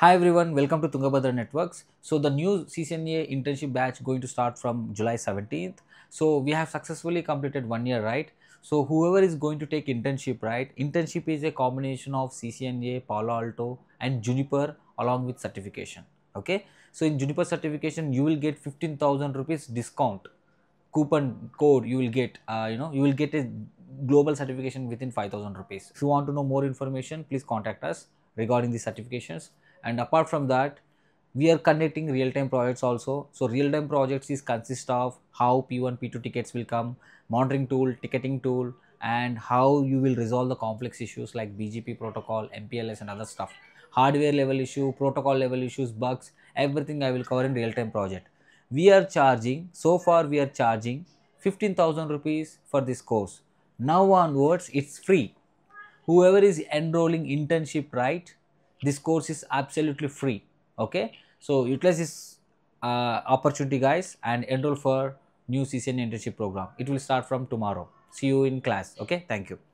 Hi everyone, welcome to Tungabhadra Networks. So the new CCNA internship batch going to start from July 17th. So we have successfully completed one year, right? So whoever is going to take internship, right? Internship is a combination of CCNA, Palo Alto and Juniper along with certification, okay? So in Juniper certification, you will get 15,000 rupees discount coupon code you will get, uh, you know, you will get a global certification within 5,000 rupees. If you want to know more information, please contact us regarding the certifications and apart from that we are conducting real time projects also. So real time projects is consist of how P1, P2 tickets will come, monitoring tool, ticketing tool and how you will resolve the complex issues like BGP protocol, MPLS and other stuff. Hardware level issue, protocol level issues, bugs, everything I will cover in real time project. We are charging, so far we are charging 15,000 rupees for this course. Now onwards it's free. Whoever is enrolling internship right this course is absolutely free okay so utilize this uh, opportunity guys and enroll for new ccn internship program it will start from tomorrow see you in class okay thank you